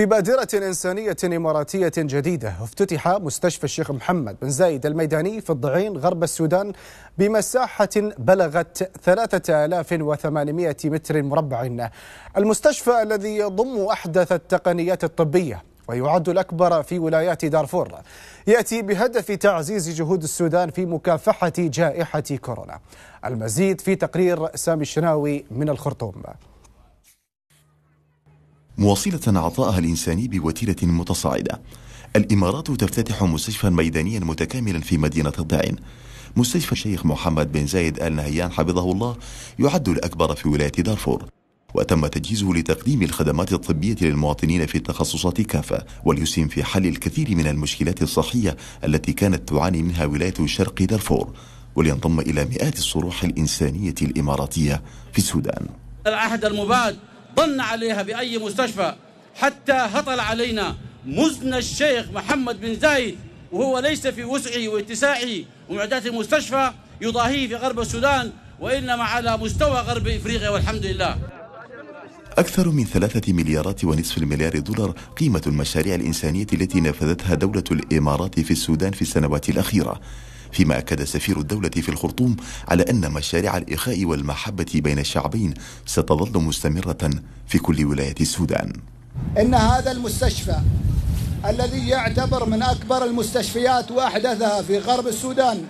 في بادرة إنسانية إماراتية جديدة افتتح مستشفى الشيخ محمد بن زايد الميداني في الضعين غرب السودان بمساحة بلغت 3800 متر مربع المستشفى الذي يضم أحدث التقنيات الطبية ويعد الأكبر في ولايات دارفور يأتي بهدف تعزيز جهود السودان في مكافحة جائحة كورونا المزيد في تقرير سامي الشناوي من الخرطوم مواصلة عطائها الإنساني بوتيرة متصاعدة الإمارات تفتتح مستشفى ميدانيا متكاملا في مدينة الداعين مستشفى الشيخ محمد بن زايد آل نهيان حفظه الله يعد الأكبر في ولاية دارفور وتم تجهيزه لتقديم الخدمات الطبية للمواطنين في التخصصات كافة وليسهم في حل الكثير من المشكلات الصحية التي كانت تعاني منها ولاية شرق دارفور ولينضم إلى مئات الصروح الإنسانية الإماراتية في السودان العهد المباد ضن عليها بأي مستشفى حتى هطل علينا مزن الشيخ محمد بن زايد وهو ليس في وسعه واتساعه ومعدات المستشفى يضاهيه في غرب السودان وإنما على مستوى غرب إفريقيا والحمد لله أكثر من ثلاثة مليارات ونصف المليار دولار قيمة المشاريع الإنسانية التي نفذتها دولة الإمارات في السودان في السنوات الأخيرة فيما أكد سفير الدولة في الخرطوم على أن مشاريع الإخاء والمحبة بين الشعبين ستظل مستمرة في كل ولايات السودان إن هذا المستشفى الذي يعتبر من أكبر المستشفيات وأحدثها في غرب السودان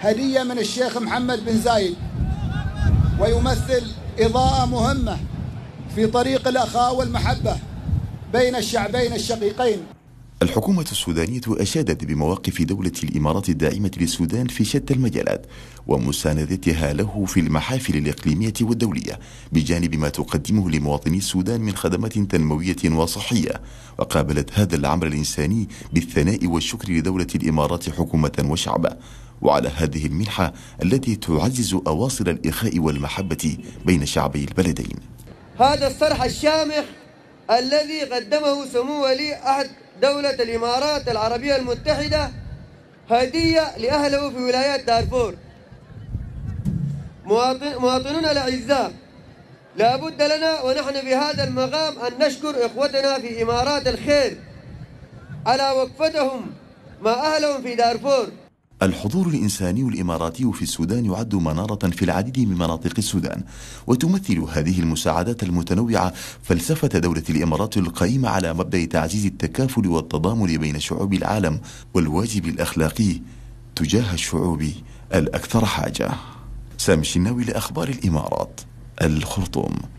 هدية من الشيخ محمد بن زايد ويمثل إضاءة مهمة في طريق الأخاء والمحبة بين الشعبين الشقيقين الحكومة السودانية أشادت بمواقف دولة الإمارات الداعمة للسودان في شتى المجالات ومساندتها له في المحافل الإقليمية والدولية بجانب ما تقدمه لمواطني السودان من خدمات تنموية وصحية وقابلت هذا العمل الإنساني بالثناء والشكر لدولة الإمارات حكومة وشعبا وعلى هذه المنحة التي تعزز أواصر الإخاء والمحبة بين شعبي البلدين هذا الصرح الشامخ الذي قدمه سمو ولي أحد دولة الإمارات العربية المتحدة هدية لأهله في ولايات دارفور مواطن مواطنون الأعزاء لا بد لنا ونحن في هذا المقام أن نشكر إخوتنا في إمارات الخير على وقفتهم مع أهلهم في دارفور الحضور الإنساني الإماراتي في السودان يعد منارة في العديد من مناطق السودان وتمثل هذه المساعدات المتنوعة فلسفة دولة الإمارات القائمة على مبدأ تعزيز التكافل والتضامن بين شعوب العالم والواجب الأخلاقي تجاه الشعوب الأكثر حاجة سامي الشناوي لأخبار الإمارات الخرطوم